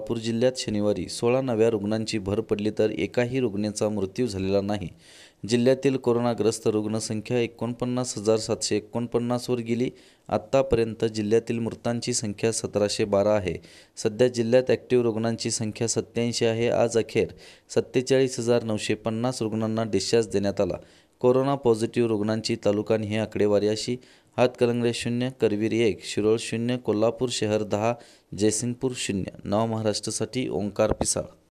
सोलापूर जिल्ह्यात शनिवारी सोळा नव्या रुग्णांची भर पडली तर एकाही रुग्णाचा मृत्यू झालेला नाही जिल्ह्यातील कोरोनाग्रस्त रुग्णसंख्या एकोणपन्नास हजार सातशे एकोणपन्नासवर गेली आत्तापर्यंत जिल्ह्यातील मृतांची संख्या सतराशे बारा आहे सध्या जिल्ह्यात ॲक्टिव्ह रुग्णांची संख्या सत्याऐंशी आहे आज अखेर सत्तेचाळीस हजार नऊशे पन्नास रुग्णांना डिस्चार्ज देण्यात आला कोरोना पॉझिटिव्ह रुग्णांची आणि हे आकडेवारी अशी हातकलंगले शून्य करवीर एक शिरोळ शून्य कोल्हापूर शहर दहा जयसिंगपूर शून्य नव महाराष्ट्रासाठी ओंकार पिसाळ